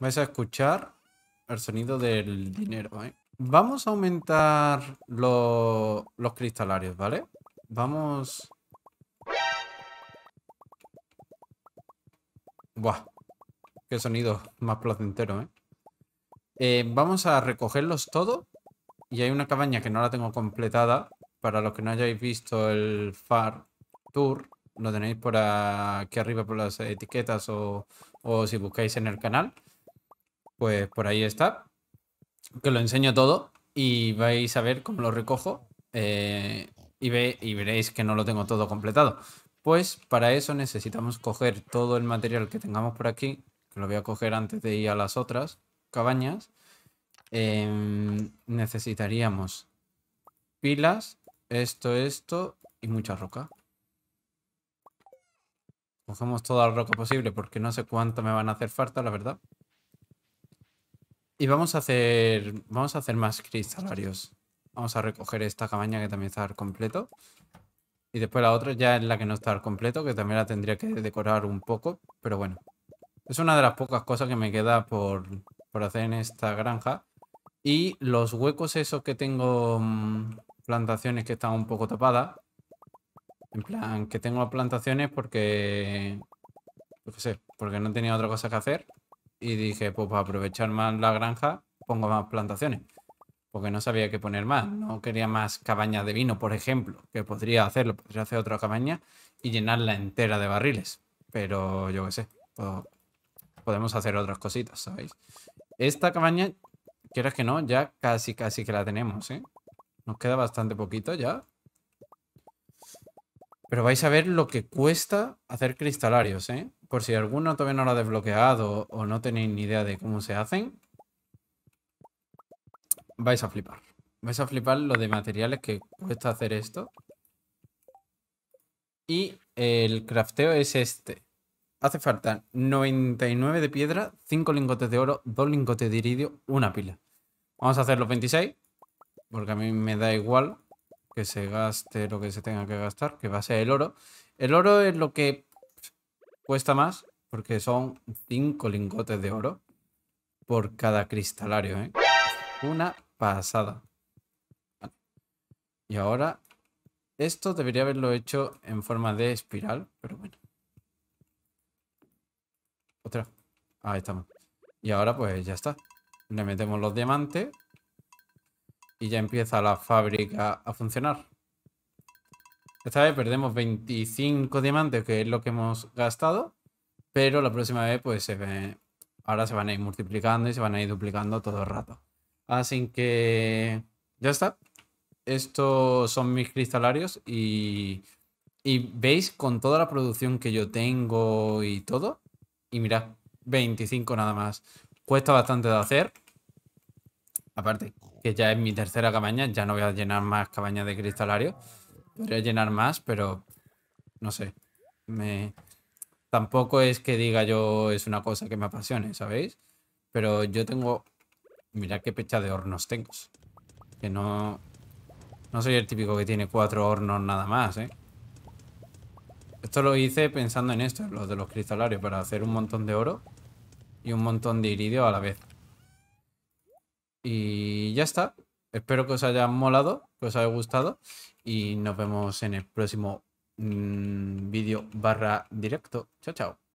Vais a escuchar el sonido del dinero, ¿eh? Vamos a aumentar los, cristalarios, ¿vale? Vamos... Buah, qué sonido más placentero, ¿eh? ¿eh? vamos a recogerlos todos. Y hay una cabaña que no la tengo completada. Para los que no hayáis visto el Far Tour, lo tenéis por aquí arriba por las etiquetas o, o si buscáis en el canal pues por ahí está. Que lo enseño todo y vais a ver cómo lo recojo eh, y, ve, y veréis que no lo tengo todo completado. Pues para eso necesitamos coger todo el material que tengamos por aquí, que lo voy a coger antes de ir a las otras cabañas. Em, necesitaríamos pilas, esto, esto y mucha roca. Cogemos toda la roca posible porque no sé cuánto me van a hacer falta, la verdad. Y vamos a hacer. Vamos a hacer más cristalarios. Vamos a recoger esta cabaña que también está al completo. Y después la otra ya es la que no está al completo, que también la tendría que decorar un poco. Pero bueno. Es una de las pocas cosas que me queda por, hacer en esta granja. Y los huecos esos que tengo. Mm, plantaciones que están un poco tapadas. En plan, que tengo plantaciones porque. sé, porque no tenía otra cosa que hacer. Y dije, pues para aprovechar más la granja, pongo más plantaciones. Porque no sabía qué poner más. No quería más cabañas de vino, por ejemplo, que podría hacerlo. Podría hacer otra cabaña y llenarla entera de barriles. Pero yo qué sé. Pues, podemos hacer otras cositas, ¿sabéis? Esta cabaña, quieras que no, ya casi, casi que la tenemos, ¿eh? Nos queda bastante poquito ya. Pero vais a ver lo que cuesta hacer cristalarios, ¿eh? por si alguno todavía no lo ha desbloqueado o no tenéis ni idea de cómo se hacen, vais a flipar. Vais a flipar lo de materiales que cuesta hacer esto. Y el crafteo es este. Hace falta 99 de piedra, 5 lingotes de oro, 2 lingotes de iridio, una pila. Vamos a hacer los 26, porque a mí me da igual que se gaste lo que se tenga que gastar, que va a ser el oro. El oro es lo que Cuesta más porque son 5 lingotes de oro por cada cristalario, ¿eh? Una pasada. Y ahora, esto debería haberlo hecho en forma de espiral, pero bueno. Otra. Ahí estamos. Y ahora pues ya está. Le metemos los diamantes y ya empieza la fábrica a funcionar. Esta pues, vez perdemos 25 diamantes, que es lo que hemos gastado, pero la próxima vez pues se ahora se van a ir multiplicando y se van a ir duplicando todo el rato. Así que ya está. Estos son mis cristalarios y, y veis con toda la producción que yo tengo y todo. Y mirad, 25 nada más. Cuesta bastante de hacer. Aparte, que ya es mi tercera cabaña, ya no voy a llenar más cabañas de cristalarios. Podría llenar más, pero no sé. Tampoco es que diga yo es una cosa que me apasione, ¿sabéis? Pero yo tengo... Mirad qué pecha de hornos tengo. Que no... No soy el típico que tiene cuatro hornos nada más, ¿eh? Esto lo hice pensando en esto, los de los cristalarios, para hacer un montón de oro y un montón de iridio a la vez. Y ya está espero que os haya molado, que os haya gustado y nos vemos en el próximo mm, vídeo barra directo. Chao, chao.